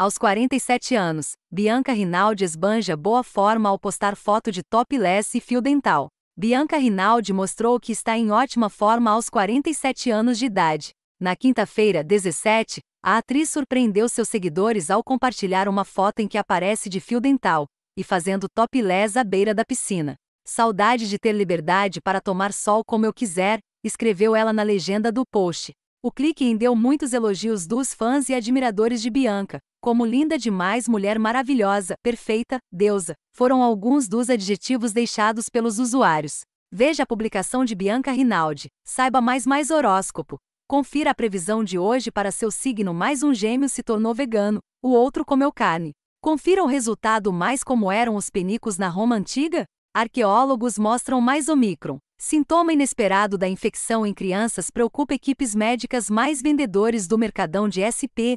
Aos 47 anos, Bianca Rinaldi esbanja boa forma ao postar foto de topless e fio dental. Bianca Rinaldi mostrou que está em ótima forma aos 47 anos de idade. Na quinta-feira, 17, a atriz surpreendeu seus seguidores ao compartilhar uma foto em que aparece de fio dental e fazendo topless à beira da piscina. Saudade de ter liberdade para tomar sol como eu quiser, escreveu ela na legenda do post. O clique rendeu muitos elogios dos fãs e admiradores de Bianca, como linda demais, mulher maravilhosa, perfeita, deusa, foram alguns dos adjetivos deixados pelos usuários. Veja a publicação de Bianca Rinaldi, saiba mais mais horóscopo. Confira a previsão de hoje para seu signo mais um gêmeo se tornou vegano, o outro comeu carne. Confira o resultado mais como eram os penicos na Roma antiga? Arqueólogos mostram mais Omicron. Sintoma inesperado da infecção em crianças preocupa equipes médicas mais vendedores do mercadão de SP,